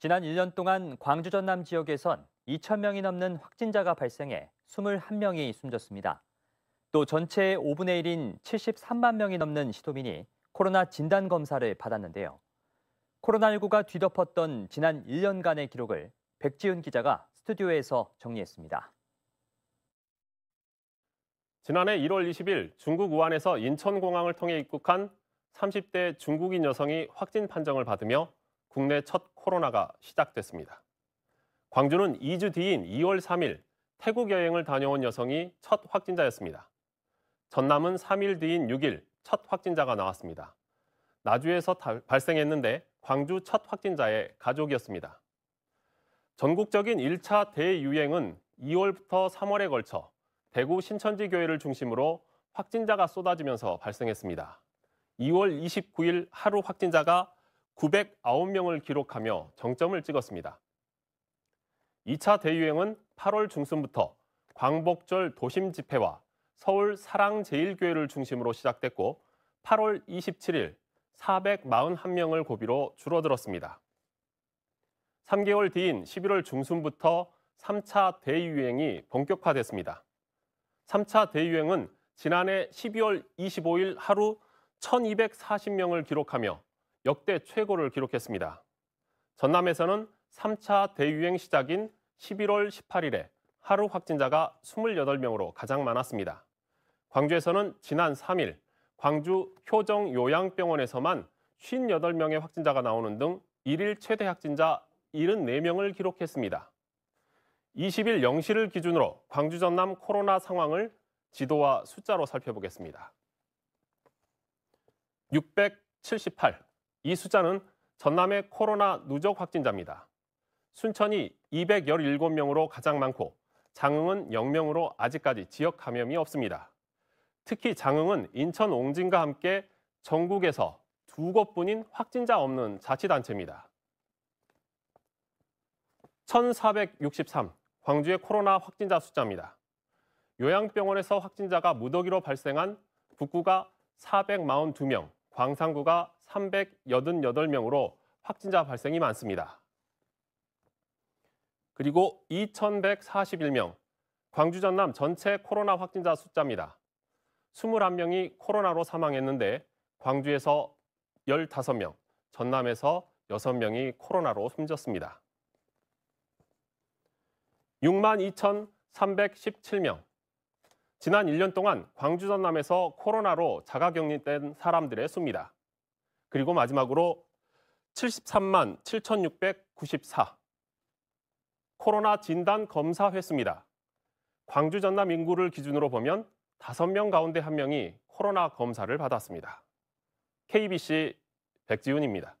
지난 1년 동안 광주 전남 지역에선 2천 명이 넘는 확진자가 발생해 21명이 숨졌습니다. 또 전체의 5분의 1인 73만 명이 넘는 시도민이 코로나 진단 검사를 받았는데요. 코로나19가 뒤덮었던 지난 1년간의 기록을 백지은 기자가 스튜디오에서 정리했습니다. 지난해 1월 20일 중국 우한에서 인천공항을 통해 입국한 30대 중국인 여성이 확진 판정을 받으며 국내 첫 코로나가 시작됐습니다. 광주는 2주 뒤인 2월 3일 태국 여행을 다녀온 여성이 첫 확진자였습니다. 전남은 3일 뒤인 6일 첫 확진자가 나왔습니다. 나주에서 발생했는데 광주 첫 확진자의 가족이었습니다. 전국적인 1차 대유행은 2월부터 3월에 걸쳐 대구 신천지 교회를 중심으로 확진자가 쏟아지면서 발생했습니다. 2월 29일 하루 확진자가 909명을 기록하며 정점을 찍었습니다. 2차 대유행은 8월 중순부터 광복절 도심 집회와 서울 사랑제일교회를 중심으로 시작됐고 8월 27일 441명을 고비로 줄어들었습니다. 3개월 뒤인 11월 중순부터 3차 대유행이 본격화됐습니다. 3차 대유행은 지난해 12월 25일 하루 1240명을 기록하며 역대 최고를 기록했습니다. 전남에서는 3차 대유행 시작인 11월 18일에 하루 확진자가 28명으로 가장 많았습니다. 광주에서는 지난 3일 광주 효정 요양병원에서만 58명의 확진자가 나오는 등 1일 최대 확진자 74명을 기록했습니다. 20일 0시를 기준으로 광주 전남 코로나 상황을 지도와 숫자로 살펴보겠습니다. 678이 숫자는 전남의 코로나 누적 확진자입니다. 순천이 217명으로 가장 많고 장흥은 0명으로 아직까지 지역 감염이 없습니다. 특히 장흥은 인천 옹진과 함께 전국에서 두 곳뿐인 확진자 없는 자치단체입니다. 1463 광주의 코로나 확진자 숫자입니다. 요양병원에서 확진자가 무더기로 발생한 북구가 442명, 광산구가 388명으로 확진자 발생이 많습니다. 그리고 2,141명, 광주 전남 전체 코로나 확진자 숫자입니다. 21명이 코로나로 사망했는데 광주에서 15명, 전남에서 6명이 코로나로 숨졌습니다. 62,317명. 지난 1년 동안 광주 전남에서 코로나로 자가격리된 사람들의 수입니다. 그리고 마지막으로 73만 7,694 코로나 진단 검사 횟수입니다. 광주 전남 인구를 기준으로 보면 5명 가운데 1명이 코로나 검사를 받았습니다. KBC 백지훈입니다.